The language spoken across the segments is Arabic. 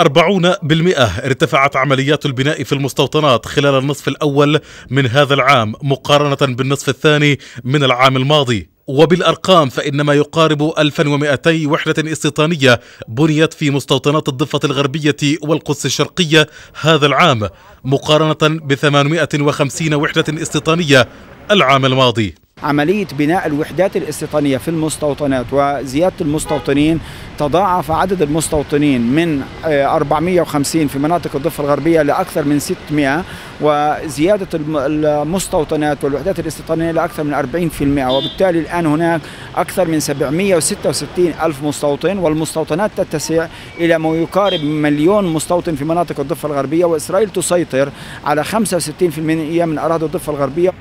40% ارتفعت عمليات البناء في المستوطنات خلال النصف الأول من هذا العام مقارنة بالنصف الثاني من العام الماضي وبالأرقام فإن ما يقارب 1200 وحدة استيطانية بنيت في مستوطنات الضفة الغربية والقدس الشرقية هذا العام مقارنة ب 850 وحدة استيطانية العام الماضي عملية بناء الوحدات الاستيطانية في المستوطنات وزيادة المستوطنين تضاعف عدد المستوطنين من 450 آه، في مناطق الضفة الغربية لأكثر من 600 وزيادة المستوطنات والوحدات الاستيطانية لأكثر من 40% وبالتالي الآن هناك أكثر من 766 ألف مستوطن والمستوطنات تتسع إلى ما يقارب مليون مستوطن في مناطق الضفة الغربية وإسرائيل تسيطر على 65% من أراضي الضفة الغربية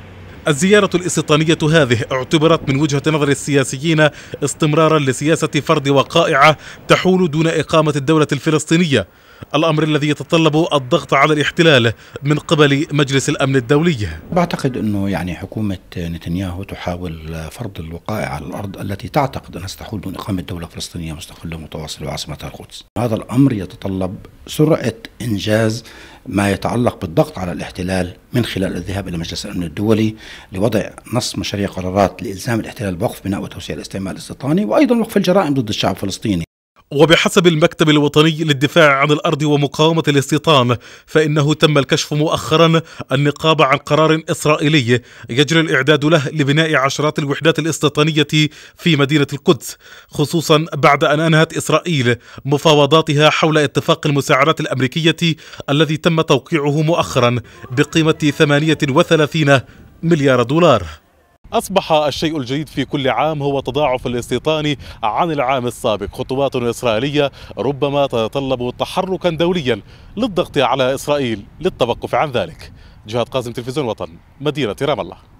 الزيارة الاستيطانية هذه اعتبرت من وجهة نظر السياسيين استمرارا لسياسة فرض وقائعة تحول دون إقامة الدولة الفلسطينية الأمر الذي يتطلب الضغط على الاحتلال من قبل مجلس الأمن الدولي بعتقد أنه يعني حكومة نتنياهو تحاول فرض الوقائع على الأرض التي تعتقد أنها ستحول دون إقامة دولة فلسطينية مستقلة متواصلة وعاصمتها القدس هذا الأمر يتطلب سرعة إنجاز ما يتعلق بالضغط على الاحتلال من خلال الذهاب الى مجلس الامن الدولي لوضع نص مشاريع قرارات لالزام الاحتلال بوقف بناء وتوسيع الاستعمار الاستيطاني وايضا وقف الجرائم ضد الشعب الفلسطيني وبحسب المكتب الوطني للدفاع عن الأرض ومقاومة الاستيطان فإنه تم الكشف مؤخرا النقاب عن قرار إسرائيلي يجري الإعداد له لبناء عشرات الوحدات الاستيطانية في مدينة القدس خصوصا بعد أن أنهت إسرائيل مفاوضاتها حول اتفاق المساعدات الأمريكية الذي تم توقيعه مؤخرا بقيمة 38 مليار دولار أصبح الشيء الجديد في كل عام هو تضاعف الاستيطان عن العام السابق خطوات إسرائيلية ربما تتطلب تحركا دوليا للضغط على إسرائيل للتوقف عن ذلك جهاد قاسم تلفزيون وطن مدينة رام الله